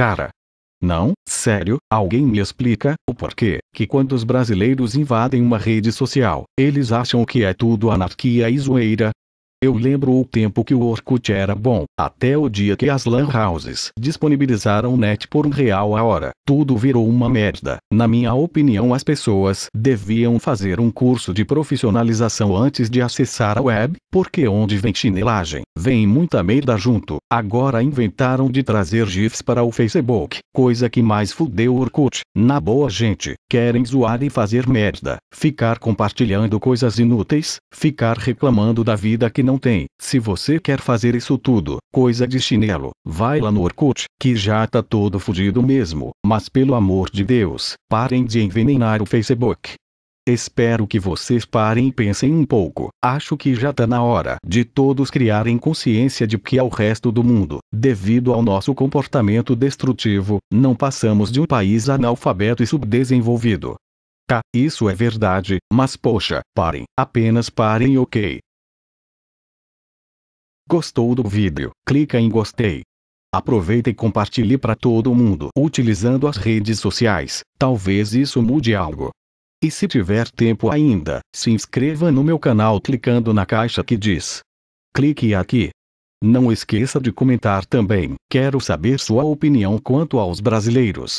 Cara. Não, sério, alguém me explica o porquê que quando os brasileiros invadem uma rede social, eles acham que é tudo anarquia e zoeira, eu lembro o tempo que o Orkut era bom, até o dia que as lan houses disponibilizaram net por um real a hora. Tudo virou uma merda. Na minha opinião as pessoas deviam fazer um curso de profissionalização antes de acessar a web, porque onde vem chinelagem, vem muita merda junto. Agora inventaram de trazer GIFs para o Facebook, coisa que mais fudeu o Orkut. Na boa gente, querem zoar e fazer merda, ficar compartilhando coisas inúteis, ficar reclamando da vida que não não tem. Se você quer fazer isso tudo, coisa de chinelo, vai lá no Orkut, que já tá todo fudido mesmo, mas pelo amor de Deus, parem de envenenar o Facebook. Espero que vocês parem e pensem um pouco. Acho que já tá na hora de todos criarem consciência de que ao é resto do mundo, devido ao nosso comportamento destrutivo, não passamos de um país analfabeto e subdesenvolvido. Tá, isso é verdade, mas poxa, parem, apenas parem, ok? Gostou do vídeo? Clica em gostei. Aproveita e compartilhe para todo mundo utilizando as redes sociais, talvez isso mude algo. E se tiver tempo ainda, se inscreva no meu canal clicando na caixa que diz. Clique aqui. Não esqueça de comentar também, quero saber sua opinião quanto aos brasileiros.